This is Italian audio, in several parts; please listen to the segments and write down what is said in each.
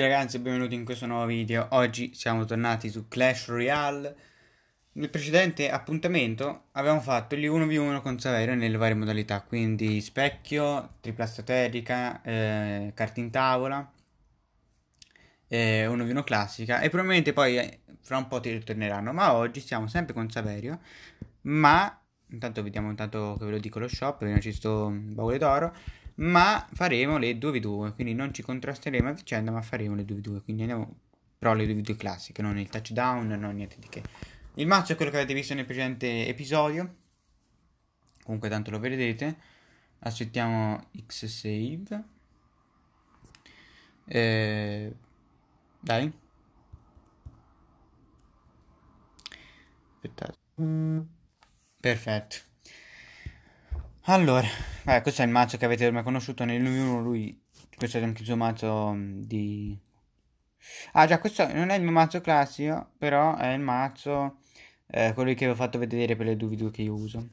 tutti ragazzi e benvenuti in questo nuovo video. Oggi siamo tornati su Clash Royale. Nel precedente appuntamento avevamo fatto gli 1v1 con Saverio nelle varie modalità, quindi specchio, tripla strategica, eh, carta in tavola, eh, 1v1 classica e probabilmente poi eh, fra un po' ti ritorneranno. Ma oggi siamo sempre con Saverio, ma intanto vediamo intanto che ve lo dico lo shop, vediamo ci sto mm, baule d'oro ma faremo le 2v2, quindi non ci contrasteremo a vicenda, ma faremo le 2v2, quindi andiamo però le 2v2 classiche, non il touchdown, non niente di che. Il mazzo è quello che avete visto nel precedente episodio, comunque tanto lo vedrete, aspettiamo X save, eh, dai, aspettate, perfetto. Allora, beh, questo è il mazzo che avete ormai conosciuto nell'uno lui. Questo è anche il suo mazzo mm, di... Ah già, questo non è il mio mazzo classico, però è il mazzo... Eh, quello che vi ho fatto vedere per le due video che io uso.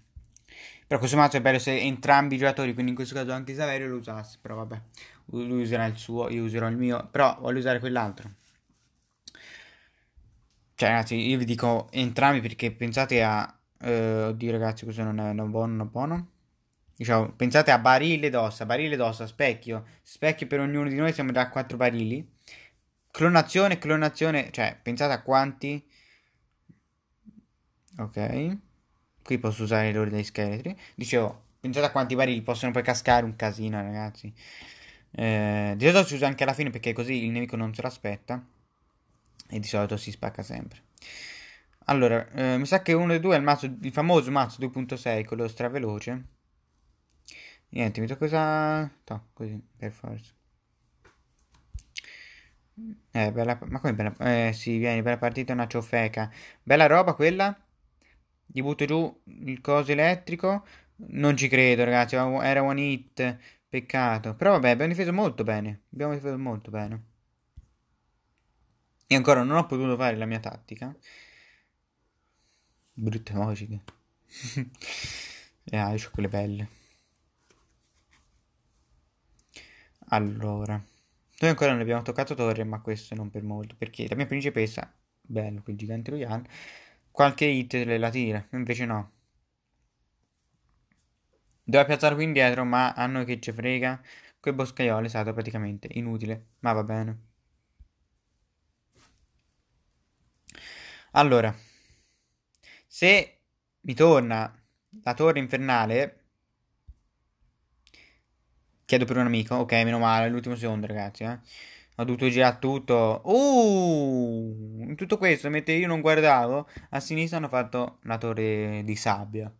Però questo mazzo è bello se entrambi i giocatori, quindi in questo caso anche Saverio lo usasse, però vabbè, lui userà il suo, io userò il mio, però voglio usare quell'altro. Cioè ragazzi, io vi dico entrambi perché pensate a... Eh, oddio ragazzi, questo non è non buono, non buono. Diciamo, pensate a barile d'ossa, barile d'ossa, specchio, specchio per ognuno di noi siamo già a 4 barili. Clonazione, clonazione, cioè pensate a quanti... Ok, qui posso usare l'ore dei scheletri. Dicevo, pensate a quanti barili possono poi cascare, un casino ragazzi. Eh, di solito si usa anche alla fine perché così il nemico non se l'aspetta e di solito si spacca sempre. Allora, eh, mi sa che uno dei due è il, mazzo, il famoso mazzo 2.6, quello straveloce Niente, mi tocca usare... così, per forza. Eh, bella... Ma come bella... Eh, sì, vieni, bella partita, una ciofeca. Bella roba quella. Gli butto giù il coso elettrico. Non ci credo, ragazzi, era one hit. Peccato. Però vabbè, abbiamo difeso molto bene. Abbiamo difeso molto bene. E ancora non ho potuto fare la mia tattica. Brutte logiche. ah, io ho quelle belle. Allora, noi ancora non abbiamo toccato torre, ma questo non per molto, perché la mia principessa, bello quel gigante Royal, qualche hit le la tira, invece no. Doveva piazzare qui indietro, ma a noi che ci frega, quel boscaiolo è stato praticamente inutile, ma va bene. Allora, se mi torna la torre infernale, Chiedo per un amico. Ok, meno male, l'ultimo secondo, ragazzi. Eh. Ho dovuto girare tutto. Uh, in tutto questo, mentre io non guardavo, a sinistra hanno fatto la torre di sabbia.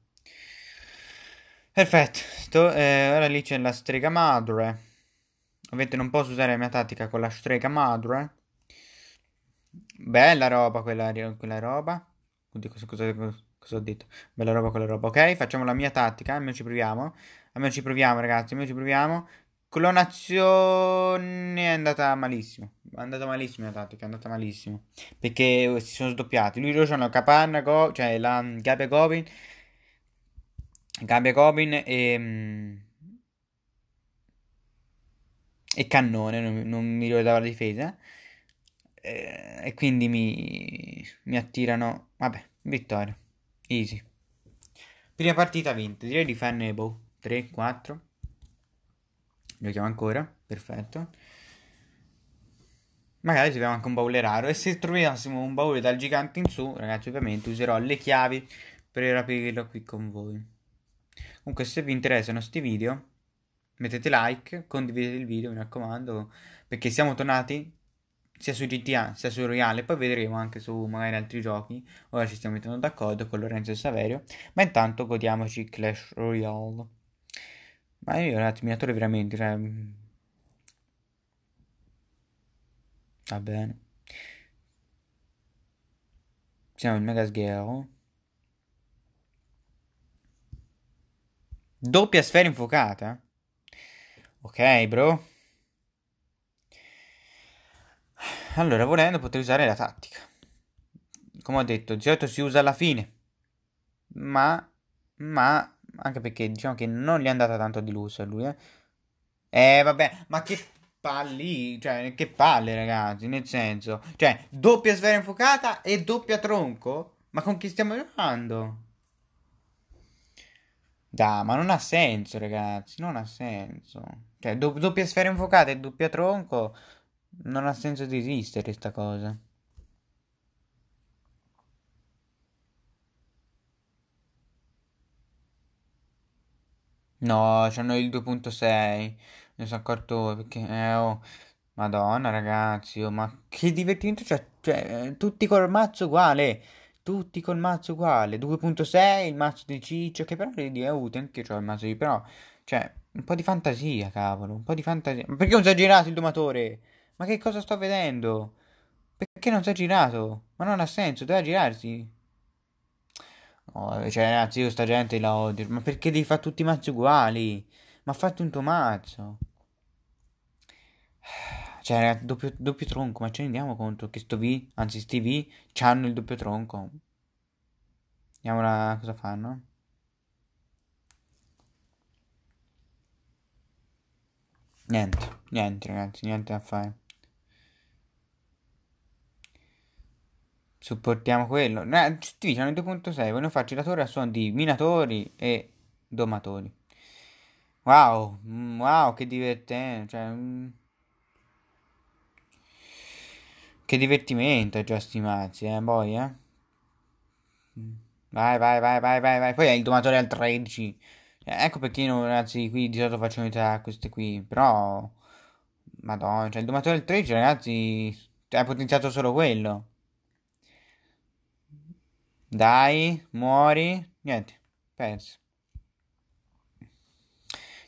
Perfetto. To- eh, ora lì c'è la strega madre. Ovviamente non posso usare la mia tattica con la strega madre. Bella roba quella, quella roba. Oddio, cosa, cosa, cosa ho detto? Bella roba quella roba. Ok, facciamo la mia tattica, almeno ci proviamo. Almeno ci proviamo, ragazzi. Almeno ci proviamo. Clonazione è andata malissimo. È andata malissimo la tattica, è andata malissimo. Perché si sono sdoppiati. Lui loro hanno Capanna, Go, cioè la Gabbia Gobin. Gabbia Gobin e... Mm, e Cannone, non, non mi ricordavo la difesa. E, eh, e quindi mi, mi attirano... Vabbè, vittoria. Easy. Prima partita vinta, direi di farne boh. 3, 4. Giochiamo ancora, perfetto. Magari troviamo anche un baule raro. E se trovassimo un baule dal gigante in su, ragazzi, ovviamente userò le chiavi per rapirlo qui con voi. Comunque, se vi interessano questi video, mettete like, condividete il video, mi raccomando, perché siamo tornati sia su GTA sia su Royale, poi vedremo anche su magari altri giochi. Ora ci stiamo mettendo d'accordo con Lorenzo e Saverio, ma intanto godiamoci Clash Royale. Ma io è un attiminatore veramente, cioè... Mm. Va bene. Siamo il mega sghero. Doppia sfera infuocata. Ok, bro. Allora, volendo potrei usare la tattica. Come ho detto, di solito si usa alla fine. Ma... Ma anche perché diciamo che non gli è andata tanto di lusso a lui, eh. Eh, vabbè, ma che palli, cioè, che palle, ragazzi, nel senso. Cioè, doppia sfera infuocata e doppia tronco? Ma con chi stiamo giocando? Da, ma non ha senso, ragazzi, non ha senso. Cioè, do- doppia sfera infuocata e doppia tronco, non ha senso di esistere sta cosa. No, c'hanno il 2.6. Ne sono accorto perché... Eh, oh. Madonna ragazzi, oh, ma che divertimento c'è. Cioè, cioè, tutti col mazzo uguale. Tutti col mazzo uguale. 2.6, il mazzo di Ciccio, che però è utile, anche io ho il mazzo di... Però, cioè, un po' di fantasia, cavolo. Un po' di fantasia. Ma perché non si è girato il domatore? Ma che cosa sto vedendo? Perché non si è girato? Ma non ha senso, doveva girarsi cioè, ragazzi, io sta gente la odio. Ma perché devi fare tutti i mazzi uguali? Ma fatti un tuo mazzo. Cioè, ragazzi, doppio, doppio tronco, ma ci rendiamo conto che sto V, anzi sti V, c'hanno il doppio tronco. Vediamo la, cosa fanno. Niente, niente ragazzi, niente da fare. supportiamo quello. No, tutti dicono 2.6, vogliono farci la torre a suon di minatori e domatori. Wow, mm, wow, che divertente, cioè, mm. Che divertimento, già stimati, eh, poi, eh. Vai, vai, vai, vai, vai, vai. Poi è il domatore al 13. Cioè, ecco perché io, ragazzi, qui di solito faccio metà queste qui, però... Madonna, cioè il domatore al 13, ragazzi, cioè, ha potenziato solo quello. Dai, muori. Niente, perso.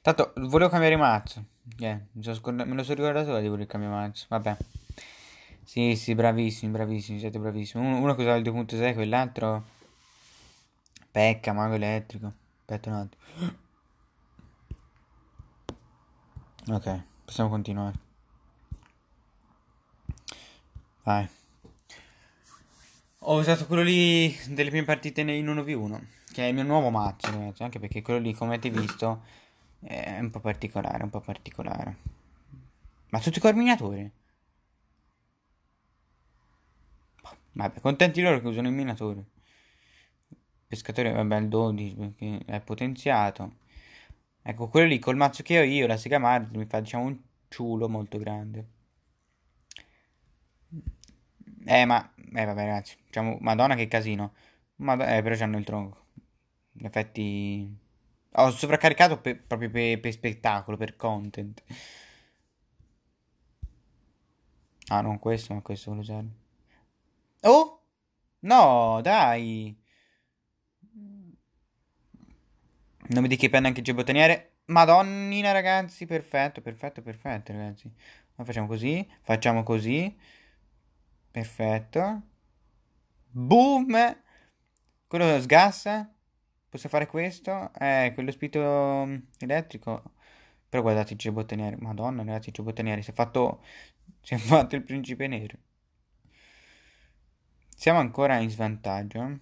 Tanto, volevo cambiare mazzo. Yeah, me lo sono ricordato di voler cambiare mazzo. Vabbè. Sì, sì, bravissimi, bravissimi, siete bravissimi. Uno, uno che usava il 2.6, quell'altro... Pecca, mago elettrico. Aspetta un attimo. Ok, possiamo continuare. Vai. Ho usato quello lì delle prime partite in 1v1, che è il mio nuovo match, cioè, anche perché quello lì, come avete visto, è un po' particolare, un po' particolare. Ma tutti corminatori? Boh, vabbè, contenti loro che usano il minatore. Pescatore, vabbè, il 12 perché è potenziato. Ecco, quello lì col mazzo che ho io, la Sega Mart, mi fa diciamo un ciulo molto grande. Eh, ma eh vabbè ragazzi, diciamo, madonna che casino. Mad- eh, però c'hanno il tronco. In effetti... Ho sovraccaricato per, proprio per, per spettacolo, per content. Ah, non questo, ma questo volevo usare. Oh! No, dai! Non mi dica che penna anche il bottoniere. Madonnina, ragazzi, perfetto, perfetto, perfetto, ragazzi. Ma facciamo così, facciamo così. Perfetto. Boom! Quello sgassa. Posso fare questo? Eh, quello spito elettrico. Però guardate i giubbottonieri. Madonna, guardate i giubbottonieri. Si è fatto... Si è fatto il principe nero. Siamo ancora in svantaggio.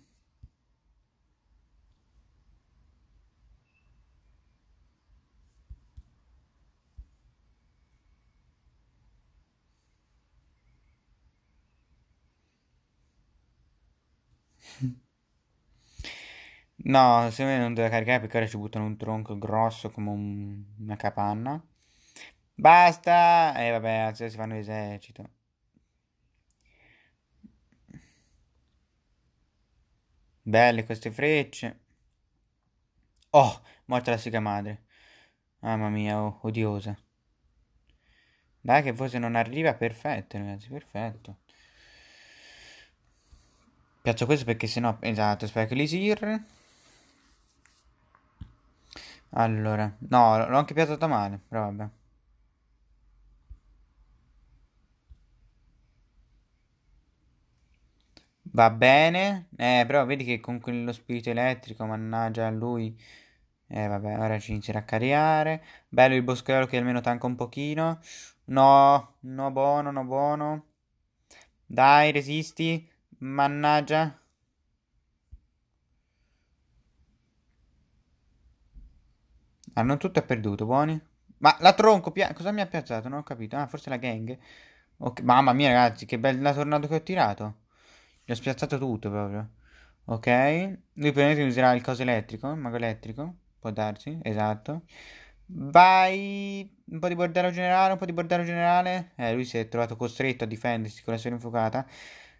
No, se me non deve caricare perché ora ci buttano un tronco grosso come un- una capanna. Basta! E vabbè, adesso si fanno esercito. Belle queste frecce. Oh, morta la siga madre. Mamma mia, oh, odiosa. Dai che forse non arriva, perfetto ragazzi, perfetto. Piazzo questo perché sennò, esatto, spero che l'Isir. Allora, no, l'ho anche piazzata male, però vabbè. Va bene, eh, però vedi che con quello spirito elettrico, mannaggia lui. Eh, vabbè, ora ci inizierà a cariare. Bello il boschiero che almeno tanca un pochino. No, no buono, no buono. Dai, resisti. Mannaggia. Hanno ah, tutto perduto, buoni. Ma la tronco, pia- cosa mi ha piazzato? Non ho capito. Ah, forse la gang. Okay. Mamma mia, ragazzi, che bella tornado che ho tirato. Gli ho spiazzato tutto proprio. Ok. Lui probabilmente userà il coso elettrico, il mago elettrico. Può darsi, esatto. Vai. Un po' di bordello generale, un po' di bordello generale. Eh, lui si è trovato costretto a difendersi con la sua infocata.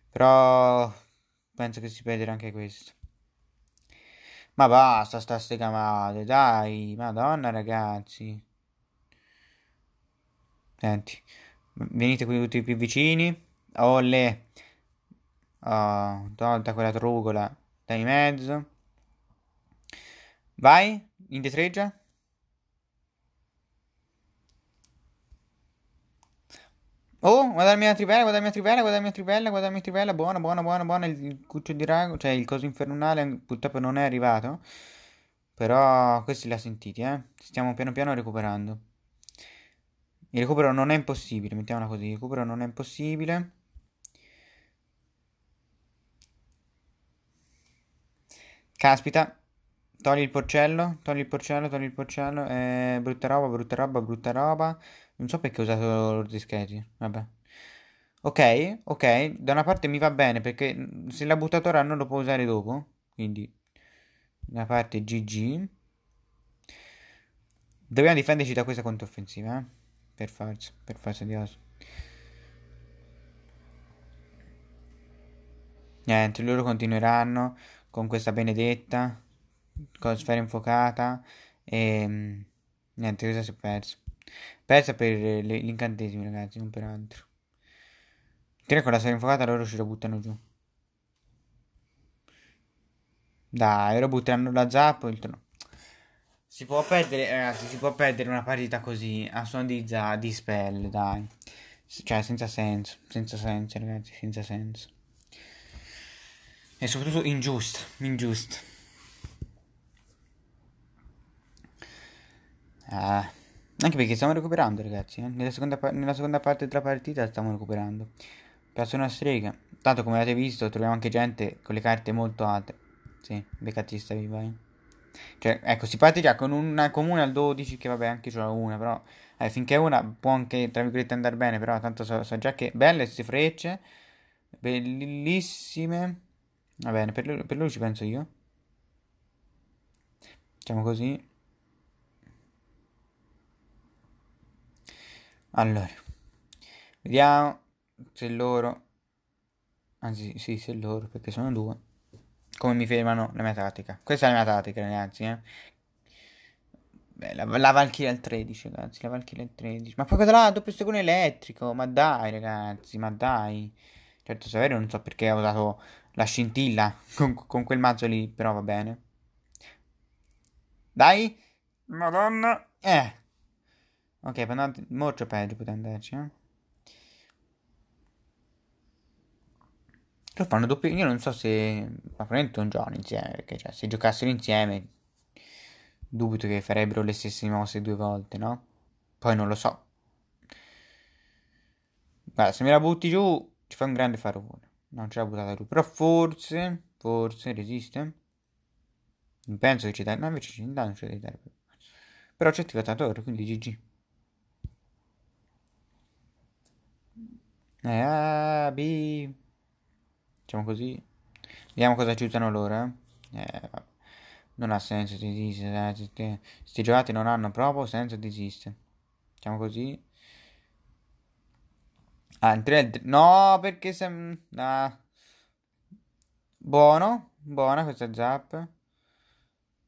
Però penso che si perderà anche questo. Ma basta sta sticamate, dai, madonna ragazzi. Senti, venite qui tutti più vicini. Olle. Oh, tolta quella trugola da in mezzo. Vai, indietreggia. Oh, guarda la mia trivella, guarda la mia trivella, guarda la mia trivella, guarda la mia trivella, buona, buona, buona, buona, il cuccio di rago, cioè il coso infernale purtroppo non è arrivato, però questi l'ha sentiti, eh, stiamo piano piano recuperando. Il recupero non è impossibile, mettiamola così, il recupero non è impossibile. Caspita, togli il porcello, togli il porcello, togli il porcello, eh, brutta roba, brutta roba, brutta roba. Non so perché ho usato l'ordine scheggi. Vabbè. Ok, ok. Da una parte mi va bene perché se l'ha buttato ora non lo può usare dopo. Quindi, da una parte GG. Dobbiamo difenderci da questa controffensiva. Eh? Per forza, per forza di oso. Niente, loro continueranno con questa benedetta. Con sfera infuocata. E ehm, niente, cosa si è perso. Pezza per eh, l'incantesimo, ragazzi, non per altro. Tira con la serie infuocata, loro ce la buttano giù. Dai, ora butteranno la zappa o il trono. Si può perdere, ragazzi, si può perdere una partita così, a suon di, za, di spell, dai. Cioè, senza senso, senza senso, ragazzi, senza senso. E soprattutto ingiusto, ingiusto. Ah. Anche perché stiamo recuperando, ragazzi. Eh? Nella, seconda nella, seconda parte della partita stiamo recuperando. Piazza una strega. Tanto, come avete visto, troviamo anche gente con le carte molto alte. Sì, beccati stavi, vai. Cioè, ecco, si parte già con una comune al 12, che vabbè, anche ce una, però... Eh, finché una può anche, tra virgolette, andare bene, però tanto so, so già che... Belle queste frecce. Bellissime. Va bene, per, per lui ci penso io. Facciamo così. Allora, vediamo se loro, anzi sì, se loro, perché sono due, come mi fermano la mia tattica. Questa è la mia tattica, ragazzi, eh. Beh, la, la Valkyria al 13, ragazzi, la Valkyria al 13. Ma poi cosa là, doppio secondo elettrico, ma dai, ragazzi, ma dai. Certo, se è vero, non so perché ho usato la scintilla con, con quel mazzo lì, però va bene. Dai, madonna, eh. Ok, però molto peggio poteva andarci, eh. Lo fanno doppio, io non so se... Ma probabilmente un giorno insieme, perché cioè, se giocassero insieme dubito che farebbero le stesse mosse due volte, no? Poi non lo so. Guarda, se me la butti giù ci fa un grande farone. Non ce l'ha buttata giù, però forse, forse resiste. Non penso che ci dai, no invece ci danno. non ce la Però c'è attivato la torre, quindi GG. Eh, a, ah, B. Facciamo così. Vediamo cosa ci usano loro. Eh. eh non ha senso di esistere. Eh, Questi giocati non hanno proprio senso di esistere. Facciamo così. Ah, in 3 No, perché se... Mm, ah. Buono. Buona questa zap. Eh,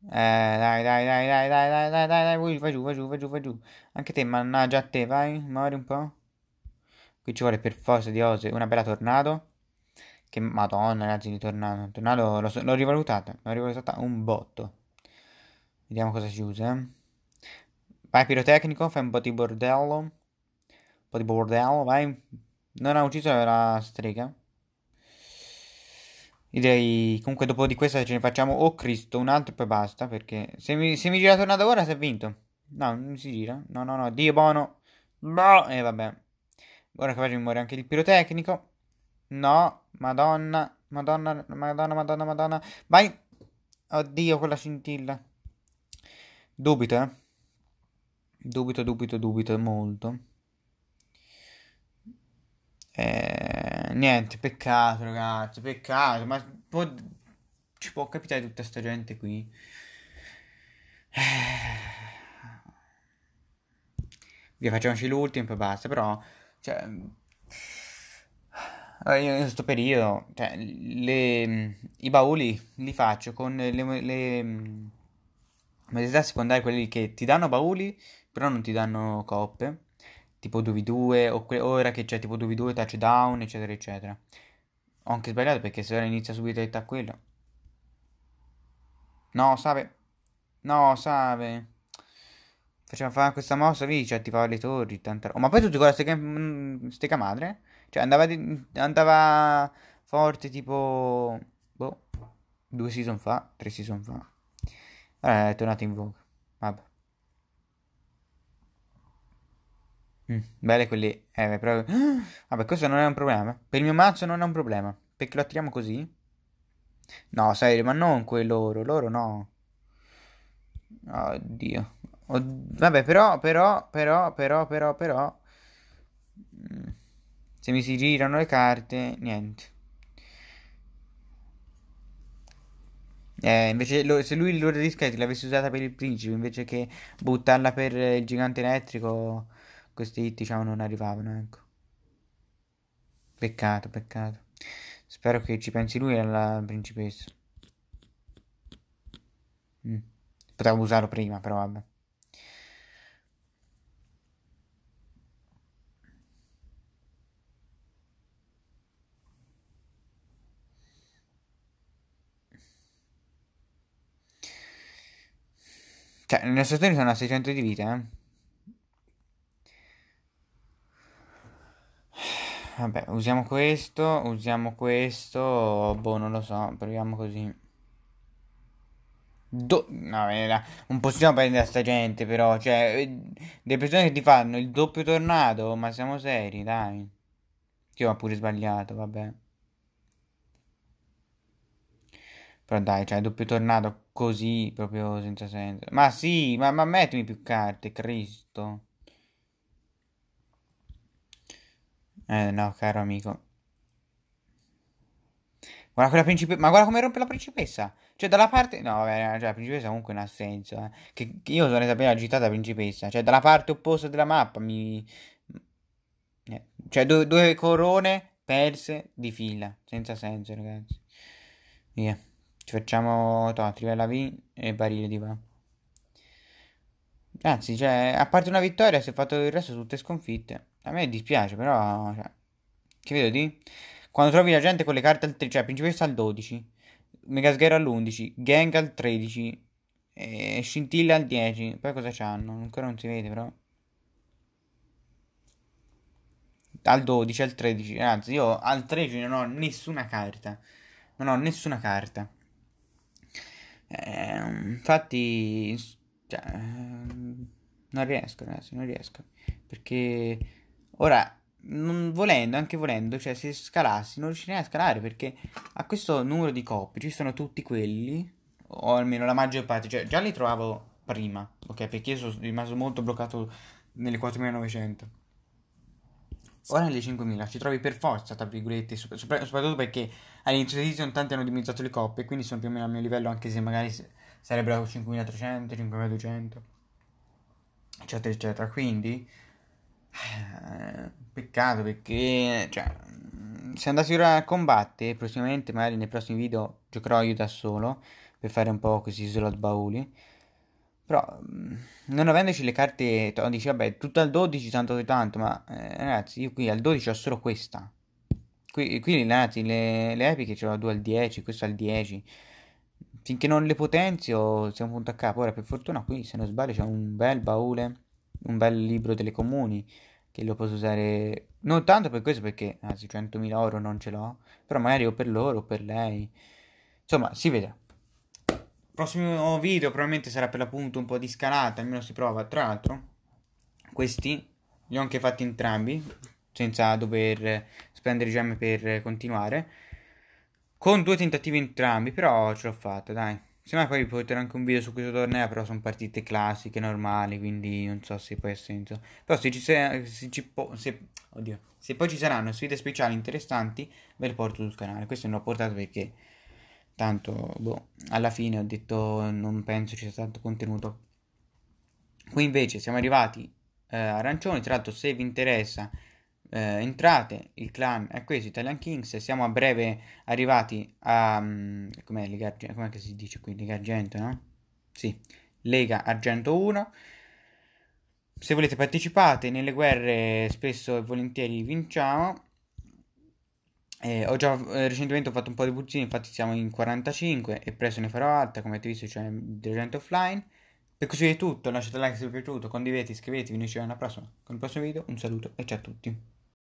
dai, dai, dai, dai, dai, dai, dai, dai, dai, vai giù, vai giù, vai giù, vai giù. Anche te, mannaggia a te, vai. Muori un po'. Qui ci vuole per forza di ose una bella tornado. Che madonna, ragazzi, di tornado. Tornado l'ho, l'ho rivalutata. L'ho rivalutata un botto. Vediamo cosa si usa. Eh. Vai pirotecnico, fai un po' di bordello. Un po' di bordello, vai. Non ha ucciso la strega. Io direi comunque dopo di questa ce ne facciamo o oh Cristo, un altro e poi basta. Perché se mi, se mi gira tornado ora si è vinto. No, non si gira. No, no, no. Dio buono. Boh. E eh, vabbè. Ora che faccio in muore anche il pirotecnico. No, madonna, madonna, madonna, madonna, madonna. Vai! Oddio, quella scintilla. Dubito, eh. Dubito, dubito, dubito, molto. Eh, niente, peccato, ragazzi, peccato. Ma può, ci può capitare tutta sta gente qui. Eh. Via, facciamoci l'ultimo e poi basta, però... Cioè, mm, io in questo periodo cioè, le, i bauli li faccio con le, le modalità mm, secondarie, quelli che ti danno bauli però non ti danno coppe, tipo 2v2 o que- ora che c'è tipo 2v2 touchdown eccetera eccetera. Ho anche sbagliato perché se ora inizia subito a quello. No, Save. No, Save. Facciamo fare questa mossa lì, cioè attivava le torri. Tanta... Oh, ma poi tutti con la stecca, mh, mm, stecca madre? Cioè andava, di... andava forte tipo... Boh, due season fa, tre season fa. Allora, è tornato in voga. Vabbè. Mm, belle quelle... Eh, però... Vabbè, questo non è un problema. Per il mio mazzo non è un problema. Perché lo attiriamo così? No, sai, ma non quei loro. Loro no. Oddio vabbè, però, però, però, però, però, però... Mm, se mi si girano le carte, niente. Eh, invece lo, se lui l'ora di skate l'avesse usata per il principe invece che buttarla per il gigante elettrico, questi hit diciamo non arrivavano, ecco. Peccato, peccato. Spero che ci pensi lui alla principessa. Mm. Potevo usarlo prima, però vabbè. Cioè, nel nostro settore sono a 600 di vita, eh. Vabbè, usiamo questo, usiamo questo, boh, non lo so, proviamo così. Do- no, non possiamo prendere sta gente, però, cioè, le persone che ti fanno il doppio tornado, ma siamo seri, dai. Io ho pure sbagliato, vabbè. Però dai, cioè, doppio tornado così, proprio senza senso. Ma sì, ma, ma mettimi più carte, Cristo. Eh, no, caro amico. Guarda quella principessa. Ma guarda come rompe la principessa. Cioè, dalla parte. No, vabbè, eh, cioè, la principessa comunque non ha senso. Eh. Che, che io sono stata appena agitata la principessa. Cioè, dalla parte opposta della mappa mi. Eh, cioè, due, due corone perse di fila. Senza senso, ragazzi. Via. Ci facciamo tot, livello V e barile di qua. Anzi, cioè, a parte una vittoria, si è fatto il resto tutte sconfitte. A me dispiace, però... Cioè, che vedo di? Quando trovi la gente con le carte al 13, cioè principessa al 12, Megasghera all'11, Gang al 13, e Scintilla al 10. Poi cosa c'hanno? Ancora non si vede, però. Al 12, al 13, anzi io al 13 non ho nessuna carta. Non ho nessuna carta. Ehm, infatti, cioè, non riesco, ragazzi, non riesco. Perché ora, non volendo, anche volendo, cioè se scalassi, non riuscirei a scalare perché a questo numero di coppie ci sono tutti quelli, o almeno la maggior parte, cioè già li trovavo prima, ok? Perché io sono rimasto molto bloccato nelle 4900. Ora nelle 5.000 ci trovi per forza, tra virgolette, soprattutto perché all'inizio di season tanti hanno dimezzato le coppe, quindi sono più o meno al mio livello, anche se magari sarebbero 5.300, 5.200, eccetera, eccetera. Quindi, eh, peccato perché, cioè, mm, se andassi ora a combattere, prossimamente, magari nei prossimi video, giocherò io da solo, per fare un po' così slot bauli. Però, mm, non avendoci le carte, to, dici, vabbè, tutto al 12, tanto di tanto, ma eh, ragazzi, io qui al 12 ho solo questa. Qui, qui ragazzi, le, le epiche ce l'ho due al 10, questo al 10. Finché non le potenzio, siamo punto a capo. Ora, per fortuna, qui, se non sbaglio, c'è un bel baule, un bel libro delle comuni, che lo posso usare... Non tanto per questo, perché, anzi, 100.000 euro non ce l'ho, però magari o per loro o per lei. Insomma, si vede. Prossimo video probabilmente sarà per l'appunto un po' di scalata, almeno si prova. Tra l'altro, questi li ho anche fatti entrambi, senza dover spendere gemme per continuare. Con due tentativi entrambi, però ce l'ho fatta, dai. Se Semmai poi vi porterò anche un video su questo torneo, però sono partite classiche, normali, quindi non so se poi ha senso. Però se ci, se, ci po- se, oddio, se poi ci saranno sfide speciali interessanti, ve le porto sul canale. Questo non l'ho portato perché tanto boh, alla fine ho detto non penso ci sia tanto contenuto. Qui invece siamo arrivati eh, arancioni, tra l'altro se vi interessa eh, entrate, il clan è questo, Italian Kings, siamo a breve arrivati a... Um, com'è, Lega che si dice qui? Lega Argento, no? Sì, Lega Argento 1. Se volete partecipate nelle guerre spesso e volentieri vinciamo eh, ho già eh, recentemente ho fatto un po' di pubblicità, infatti siamo in 45 e presto ne farò altre, come avete visto c'è cioè, Dirigente Offline. Per così è tutto, lasciate like se vi è piaciuto, condividete, iscrivetevi, noi ci vediamo alla prossima, con il prossimo video, un saluto e ciao a tutti.